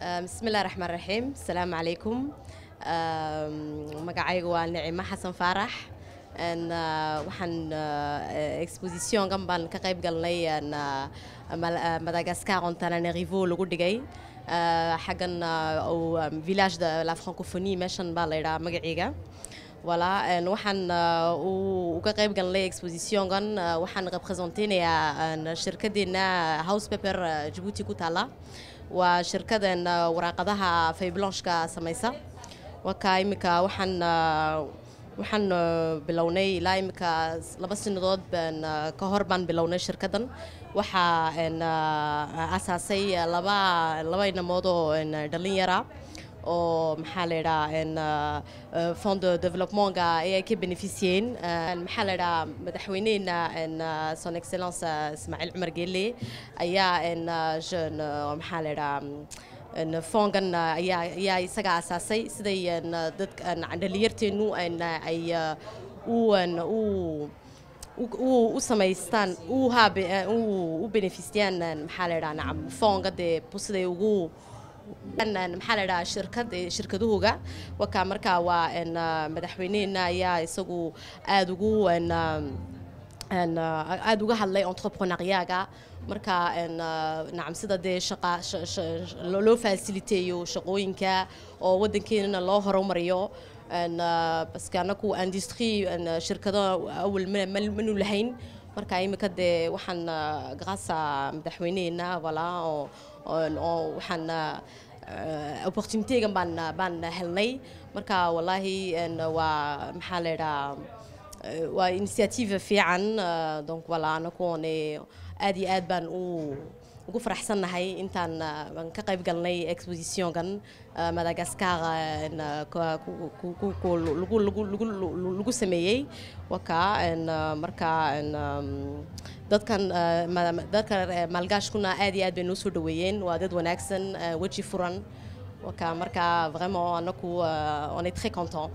بسم الله الرحمن الرحيم السلام عليكم مقعي أيوة هو نعيمة حسن فرح أن آه، وحن إكسبوزيشن قم بان كقريب قلنا أن آه، مل آه، مدغاسكار عن تنا نريفو لقد جاي حقنا أو فيلاج دا لا فرانكوفوني مشان بالايرا مقعيجا ولا أن وحن وكقريب قلنا إكسبوزيشن قن وحن ربحزنتيني أن شركة دينا هاوس بيبر جبوتي كوتالا waa shirkadeena ah, waraaqadaha fayblonshka samaysa wakaa iminka waxaan ah, waxaan ah, bilownay ilaa iminka laba sanadood baan ka hor baan bilownay shirkadan waxaa asaasay laba laba inamood oo dhalinyara oo maxaa la idhahaa fond developmentga ee ay ka beneficiyeen maxaa la idhahaa madaxweynehena son excellence ismaaciil cumar geele ayaa maxaa la idhahaa foongan ayaa isaga aasaasay siday dadka dhalinyarteenu ay u samaystaan u beneficiyaan maxaa la idhahaa nacam foonga dee siday ugu maxaa la dhahaa shirkad shirkaduhuga wakaa markaa waa ah, madaxweyneheena ayaa isagu aada ugu ah, ah, aada uga hadlay entrepreneuriaga marka nacam sida dee shaqa loo faasiliteeyo shaqooyinka oo wadankeenana loo horumariyo baske annaku industrie shirkado awal manu lahayn marka imika dee waxaan grâce à walaa oo waxaan ah, eh, opportunitygan baan ah, baan helnay marka wallaahi waa maxaa la idhaha eh, waa initiative fiican ah, donc walaa anakuone aad iyo aad baan u ugu faraxsannahay intaan ah, aan ka qayb galnay expositionkan ah, madagaskar ah, lagu sameeyey waka markaa dadkan dadka eh, maalgaashkuna aad iyo aad bay noo dhaweeyeen waa dad wanaagsan weji furan waka markaa vraiment anaku on est très content